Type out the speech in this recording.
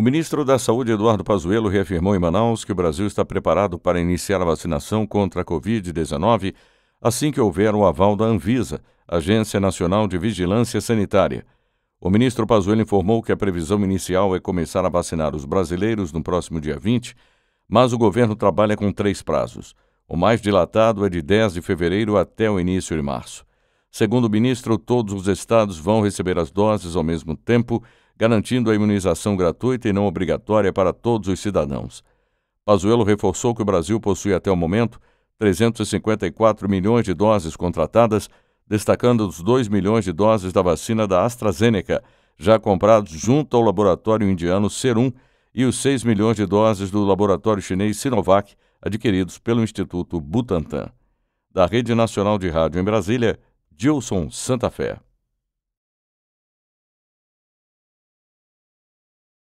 O ministro da Saúde, Eduardo Pazuello, reafirmou em Manaus que o Brasil está preparado para iniciar a vacinação contra a Covid-19 assim que houver o aval da Anvisa, Agência Nacional de Vigilância Sanitária. O ministro Pazuello informou que a previsão inicial é começar a vacinar os brasileiros no próximo dia 20, mas o governo trabalha com três prazos. O mais dilatado é de 10 de fevereiro até o início de março. Segundo o ministro, todos os estados vão receber as doses ao mesmo tempo, garantindo a imunização gratuita e não obrigatória para todos os cidadãos. Pazuello reforçou que o Brasil possui até o momento 354 milhões de doses contratadas, destacando os 2 milhões de doses da vacina da AstraZeneca, já comprados junto ao laboratório indiano Serum, e os 6 milhões de doses do laboratório chinês Sinovac, adquiridos pelo Instituto Butantan. Da Rede Nacional de Rádio em Brasília, Gilson Santa Fé.